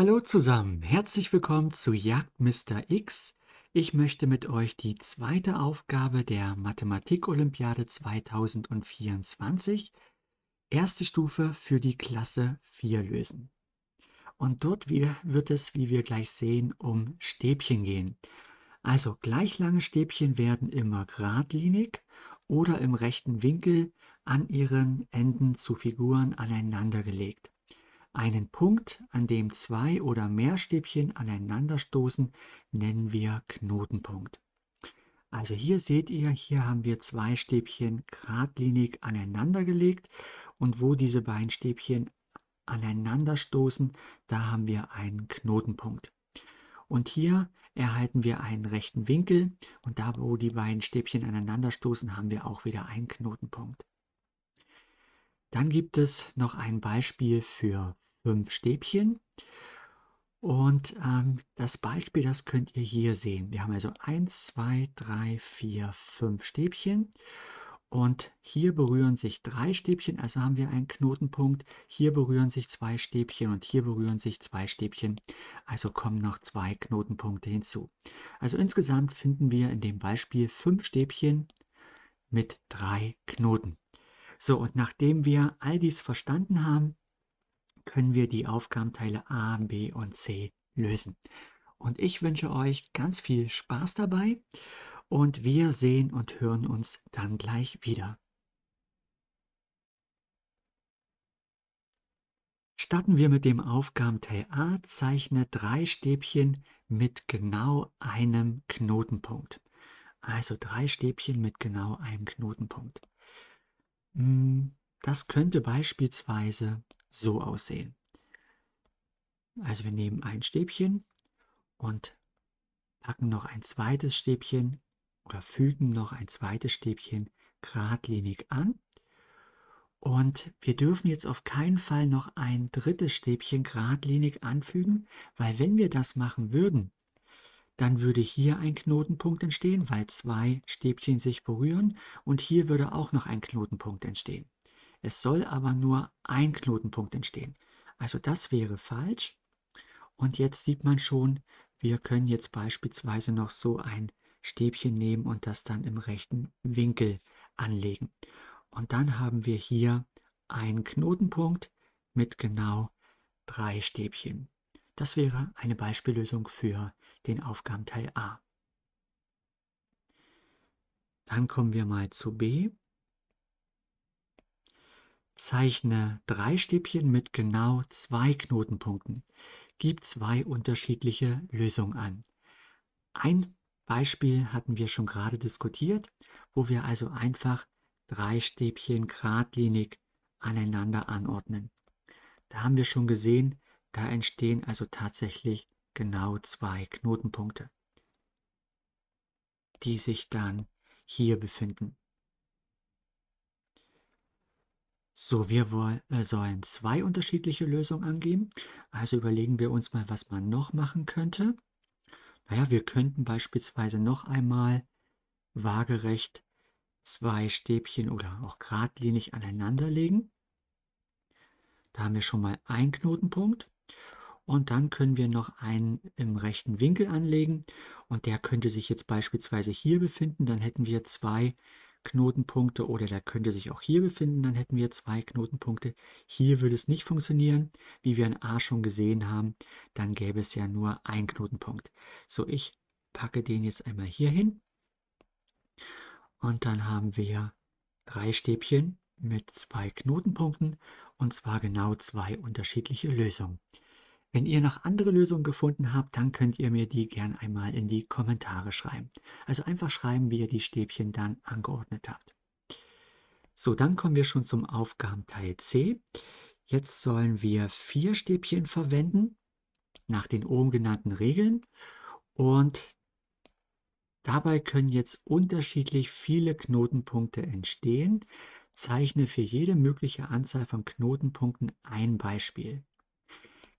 Hallo zusammen, herzlich willkommen zu Jagd Mr. X. Ich möchte mit euch die zweite Aufgabe der Mathematik-Olympiade 2024, erste Stufe für die Klasse 4 lösen. Und dort wird es, wie wir gleich sehen, um Stäbchen gehen. Also gleich lange Stäbchen werden immer geradlinig oder im rechten Winkel an ihren Enden zu Figuren aneinandergelegt. Einen Punkt, an dem zwei oder mehr Stäbchen aneinanderstoßen, nennen wir Knotenpunkt. Also hier seht ihr, hier haben wir zwei Stäbchen geradlinig aneinander gelegt und wo diese beiden Stäbchen aneinanderstoßen, da haben wir einen Knotenpunkt. Und hier erhalten wir einen rechten Winkel und da, wo die beiden Stäbchen aneinanderstoßen, haben wir auch wieder einen Knotenpunkt. Dann gibt es noch ein Beispiel für fünf Stäbchen. Und ähm, das Beispiel, das könnt ihr hier sehen. Wir haben also 1, 2, 3, 4, 5 Stäbchen. Und hier berühren sich drei Stäbchen, also haben wir einen Knotenpunkt. Hier berühren sich zwei Stäbchen und hier berühren sich zwei Stäbchen. Also kommen noch zwei Knotenpunkte hinzu. Also insgesamt finden wir in dem Beispiel fünf Stäbchen mit drei Knoten. So, und nachdem wir all dies verstanden haben, können wir die Aufgabenteile A, B und C lösen. Und ich wünsche euch ganz viel Spaß dabei und wir sehen und hören uns dann gleich wieder. Starten wir mit dem Aufgabenteil A. Zeichne drei Stäbchen mit genau einem Knotenpunkt. Also drei Stäbchen mit genau einem Knotenpunkt. Hm, das könnte beispielsweise so aussehen. Also wir nehmen ein Stäbchen und packen noch ein zweites Stäbchen oder fügen noch ein zweites Stäbchen geradlinig an. Und wir dürfen jetzt auf keinen Fall noch ein drittes Stäbchen geradlinig anfügen, weil wenn wir das machen würden, dann würde hier ein Knotenpunkt entstehen, weil zwei Stäbchen sich berühren und hier würde auch noch ein Knotenpunkt entstehen. Es soll aber nur ein Knotenpunkt entstehen. Also das wäre falsch. Und jetzt sieht man schon, wir können jetzt beispielsweise noch so ein Stäbchen nehmen und das dann im rechten Winkel anlegen. Und dann haben wir hier einen Knotenpunkt mit genau drei Stäbchen. Das wäre eine Beispiellösung für den Aufgabenteil a. Dann kommen wir mal zu b. Zeichne drei Stäbchen mit genau zwei Knotenpunkten. Gib zwei unterschiedliche Lösungen an. Ein Beispiel hatten wir schon gerade diskutiert, wo wir also einfach drei Stäbchen geradlinig aneinander anordnen. Da haben wir schon gesehen, da entstehen also tatsächlich genau zwei Knotenpunkte, die sich dann hier befinden. So, wir wollen, äh, sollen zwei unterschiedliche Lösungen angeben. Also überlegen wir uns mal, was man noch machen könnte. Naja, wir könnten beispielsweise noch einmal waagerecht zwei Stäbchen oder auch geradlinig aneinander legen. Da haben wir schon mal einen Knotenpunkt. Und dann können wir noch einen im rechten Winkel anlegen und der könnte sich jetzt beispielsweise hier befinden. Dann hätten wir zwei Knotenpunkte oder der könnte sich auch hier befinden. Dann hätten wir zwei Knotenpunkte. Hier würde es nicht funktionieren. Wie wir in A schon gesehen haben, dann gäbe es ja nur einen Knotenpunkt. So, ich packe den jetzt einmal hier hin. Und dann haben wir drei Stäbchen mit zwei Knotenpunkten und zwar genau zwei unterschiedliche Lösungen. Wenn ihr noch andere Lösungen gefunden habt, dann könnt ihr mir die gern einmal in die Kommentare schreiben. Also einfach schreiben, wie ihr die Stäbchen dann angeordnet habt. So, dann kommen wir schon zum Aufgabenteil C. Jetzt sollen wir vier Stäbchen verwenden, nach den oben genannten Regeln. Und dabei können jetzt unterschiedlich viele Knotenpunkte entstehen. Zeichne für jede mögliche Anzahl von Knotenpunkten ein Beispiel.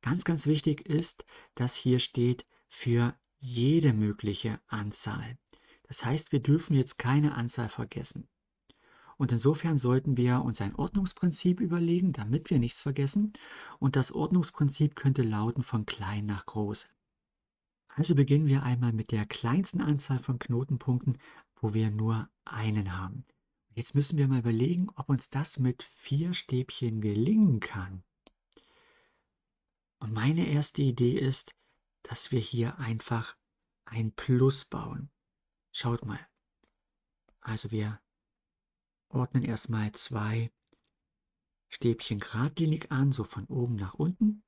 Ganz, ganz wichtig ist, dass hier steht für jede mögliche Anzahl. Das heißt, wir dürfen jetzt keine Anzahl vergessen. Und insofern sollten wir uns ein Ordnungsprinzip überlegen, damit wir nichts vergessen. Und das Ordnungsprinzip könnte lauten von klein nach groß. Also beginnen wir einmal mit der kleinsten Anzahl von Knotenpunkten, wo wir nur einen haben. Jetzt müssen wir mal überlegen, ob uns das mit vier Stäbchen gelingen kann. Und meine erste Idee ist, dass wir hier einfach ein Plus bauen. Schaut mal. Also wir ordnen erstmal zwei Stäbchen geradlinig an, so von oben nach unten.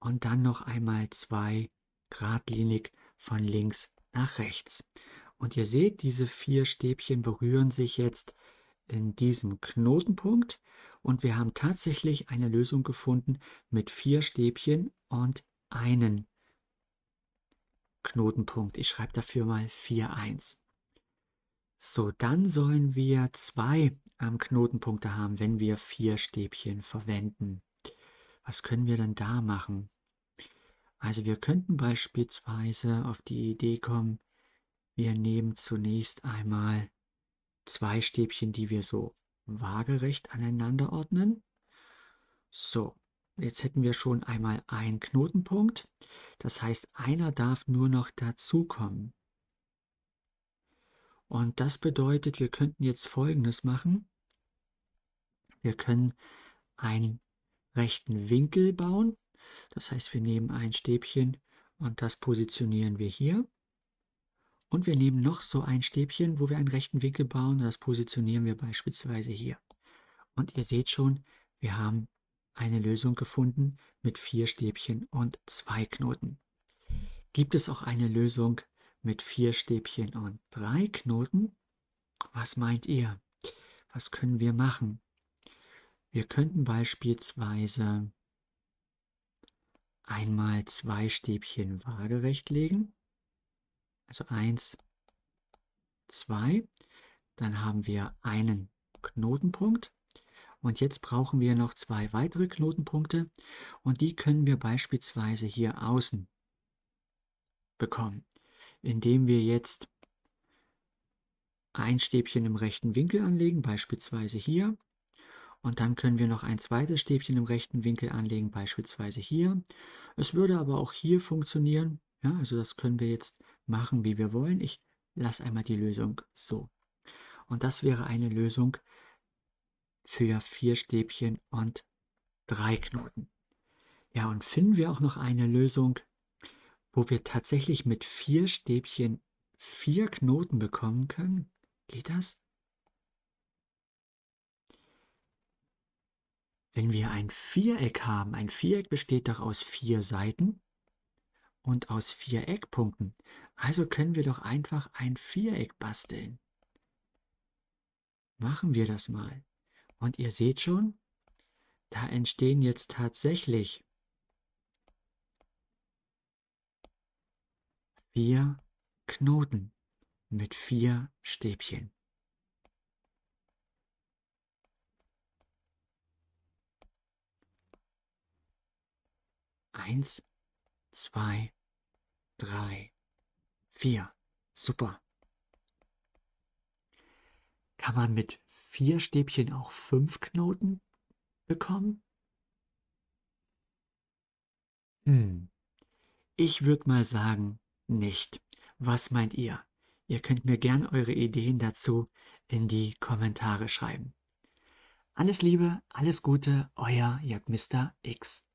Und dann noch einmal zwei geradlinig von links nach rechts. Und ihr seht, diese vier Stäbchen berühren sich jetzt in diesem Knotenpunkt und wir haben tatsächlich eine Lösung gefunden mit vier Stäbchen und einen Knotenpunkt. Ich schreibe dafür mal 4, 1. So, dann sollen wir zwei ähm, Knotenpunkte haben, wenn wir vier Stäbchen verwenden. Was können wir dann da machen? Also wir könnten beispielsweise auf die Idee kommen, wir nehmen zunächst einmal zwei Stäbchen, die wir so waagerecht aneinander ordnen. So, jetzt hätten wir schon einmal einen Knotenpunkt. Das heißt, einer darf nur noch dazukommen. Und das bedeutet, wir könnten jetzt folgendes machen. Wir können einen rechten Winkel bauen. Das heißt, wir nehmen ein Stäbchen und das positionieren wir hier. Und wir nehmen noch so ein Stäbchen, wo wir einen rechten Winkel bauen. Das positionieren wir beispielsweise hier. Und ihr seht schon, wir haben eine Lösung gefunden mit vier Stäbchen und zwei Knoten. Gibt es auch eine Lösung mit vier Stäbchen und drei Knoten? Was meint ihr? Was können wir machen? Wir könnten beispielsweise einmal zwei Stäbchen waagerecht legen also 1, 2. Dann haben wir einen Knotenpunkt. Und jetzt brauchen wir noch zwei weitere Knotenpunkte. Und die können wir beispielsweise hier außen bekommen, indem wir jetzt ein Stäbchen im rechten Winkel anlegen, beispielsweise hier. Und dann können wir noch ein zweites Stäbchen im rechten Winkel anlegen, beispielsweise hier. Es würde aber auch hier funktionieren. Ja, also das können wir jetzt machen, wie wir wollen. Ich lasse einmal die Lösung so. Und das wäre eine Lösung für vier Stäbchen und drei Knoten. Ja, und finden wir auch noch eine Lösung, wo wir tatsächlich mit vier Stäbchen vier Knoten bekommen können? Geht das? Wenn wir ein Viereck haben, ein Viereck besteht doch aus vier Seiten, und aus vier Eckpunkten. Also können wir doch einfach ein Viereck basteln. Machen wir das mal. Und ihr seht schon, da entstehen jetzt tatsächlich vier Knoten mit vier Stäbchen. Eins, zwei, drei, vier. Super. Kann man mit vier Stäbchen auch fünf Knoten bekommen? Hm. Ich würde mal sagen, nicht. Was meint ihr? Ihr könnt mir gern eure Ideen dazu in die Kommentare schreiben. Alles Liebe, alles Gute, euer Jagdmister X.